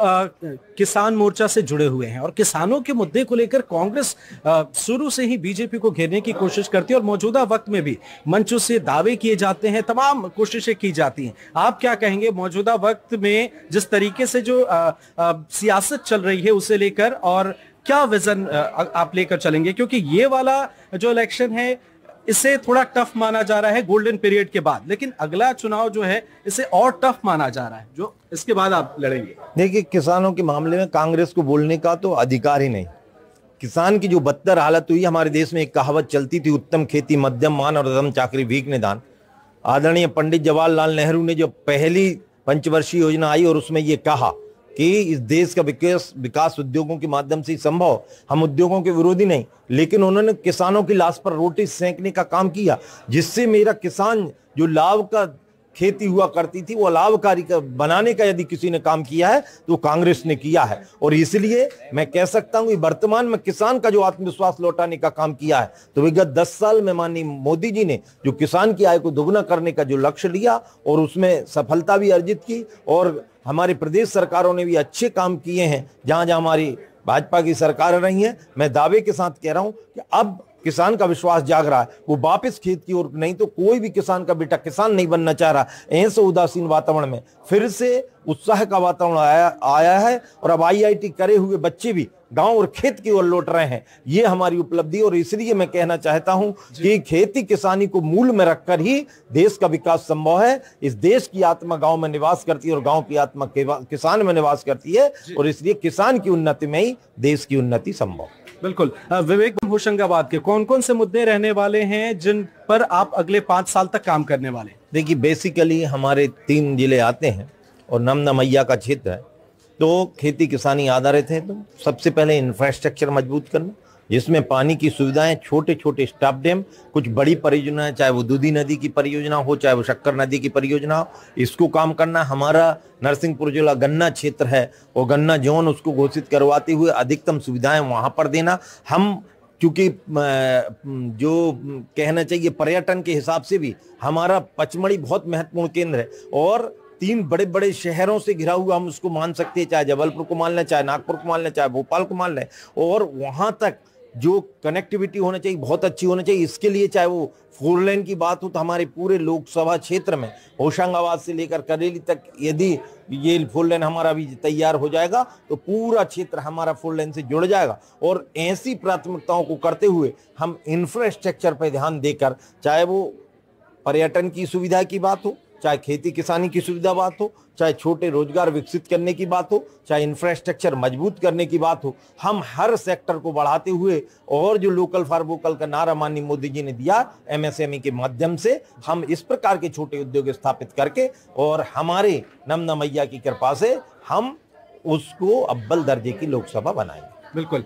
आ, किसान मोर्चा से जुड़े हुए हैं और किसानों के मुद्दे को लेकर कांग्रेस शुरू से ही बीजेपी को घेरने की कोशिश करती है और मौजूदा वक्त में भी मंचों से दावे किए जाते हैं तमाम कोशिशें की जाती हैं आप क्या कहेंगे मौजूदा वक्त में जिस तरीके से जो आ, आ, सियासत चल रही है उसे लेकर और क्या विजन आप लेकर चलेंगे क्योंकि ये वाला जो इलेक्शन है इसे थोड़ा टफ माना जा रहा है गोल्डन पीरियड के बाद लेकिन अगला चुनाव जो है इसे और टफ माना जा रहा है जो इसके बाद आप लड़ेंगे देखिए किसानों के मामले में कांग्रेस को बोलने का तो अधिकार ही नहीं किसान की जो बदतर हालत हुई हमारे देश में एक कहावत चलती थी उत्तम खेती मध्यम मान और अदम चाकरी भीख निदान आदरणीय पंडित जवाहरलाल नेहरू ने जो पहली पंचवर्षीय योजना आई और उसमें ये कहा कि इस देश का विकास विकास उद्योगों के माध्यम से संभव हम उद्योगों के विरोधी नहीं लेकिन उन्होंने किसानों की लाश पर रोटी सेंकने का काम किया जिससे मेरा किसान जो लाभ का खेती हुआ करती थी वो लाभकारी का बनाने का यदि किसी ने काम किया है तो कांग्रेस ने किया है और इसलिए मैं कह सकता हूँ वर्तमान में किसान का जो आत्मविश्वास लौटाने का काम किया है तो विगत दस साल में माननीय मोदी जी ने जो किसान की आय को दोगुना करने का जो लक्ष्य लिया और उसमें सफलता भी अर्जित की और हमारे प्रदेश सरकारों ने भी अच्छे काम किए हैं जहाँ जहाँ हमारी भाजपा की सरकार रही है मैं दावे के साथ कह रहा हूँ कि अब किसान का विश्वास जाग रहा है वो वापस खेत की ओर नहीं तो कोई भी किसान का बेटा किसान नहीं बनना चाह रहा ऐसे उदासीन वातावरण में फिर से उत्साह का वातावरण आया आया है और अब आईआईटी करे हुए बच्चे भी गांव और खेत की ओर लौट रहे हैं ये हमारी उपलब्धि और इसलिए मैं कहना चाहता हूं कि खेती किसानी को मूल में रखकर ही देश का विकास संभव है इस देश की आत्मा गांव में निवास करती है और गांव की आत्मा किसान में निवास करती है और इसलिए किसान की उन्नति में ही देश की उन्नति संभव बिल्कुल विवेक होशंगाबाद के कौन कौन से मुद्दे रहने वाले हैं जिन पर आप अगले पांच साल तक काम करने वाले देखिए बेसिकली हमारे तीन जिले आते हैं और नम नमैया का क्षेत्र है तो खेती किसानी आधारित है तो सबसे पहले इंफ्रास्ट्रक्चर मजबूत करना जिसमें पानी की सुविधाएं छोटे छोटे स्टाफ डैम कुछ बड़ी परियोजनाएं चाहे वो दूधी नदी की परियोजना हो चाहे वो शक्कर नदी की परियोजना हो इसको काम करना हमारा नरसिंहपुर जिला गन्ना क्षेत्र है वो गन्ना जोन उसको घोषित करवाते हुए अधिकतम सुविधाएं वहाँ पर देना हम क्योंकि जो कहना चाहिए पर्यटन के हिसाब से भी हमारा पचमढ़ी बहुत महत्वपूर्ण केंद्र है और तीन बड़े बड़े शहरों से घिरा हुआ हम उसको मान सकते हैं चाहे जबलपुर को मान लें चाहे नागपुर को मान लें चाहे भोपाल को मान लें और वहाँ तक जो कनेक्टिविटी होना चाहिए बहुत अच्छी होना चाहिए इसके लिए चाहे वो फोर लेन की बात हो तो हमारे पूरे लोकसभा क्षेत्र में होशंगाबाद से लेकर करेली तक यदि ये फोर लेन हमारा भी तैयार हो जाएगा तो पूरा क्षेत्र हमारा फोर लेन से जुड़ जाएगा और ऐसी प्राथमिकताओं को करते हुए हम इंफ्रास्ट्रक्चर पर ध्यान देकर चाहे वो पर्यटन की सुविधा की बात हो चाहे खेती किसानी की सुविधा बात हो चाहे छोटे रोजगार विकसित करने की बात हो चाहे इंफ्रास्ट्रक्चर मजबूत करने की बात हो हम हर सेक्टर को बढ़ाते हुए और जो लोकल फॉर वोकल का नारा माननीय मोदी जी ने दिया एमएसएमई e के माध्यम से हम इस प्रकार के छोटे उद्योग स्थापित करके और हमारे नमना मैया की कृपा से हम उसको अब्बल दर्जे की लोकसभा बनाएंगे बिल्कुल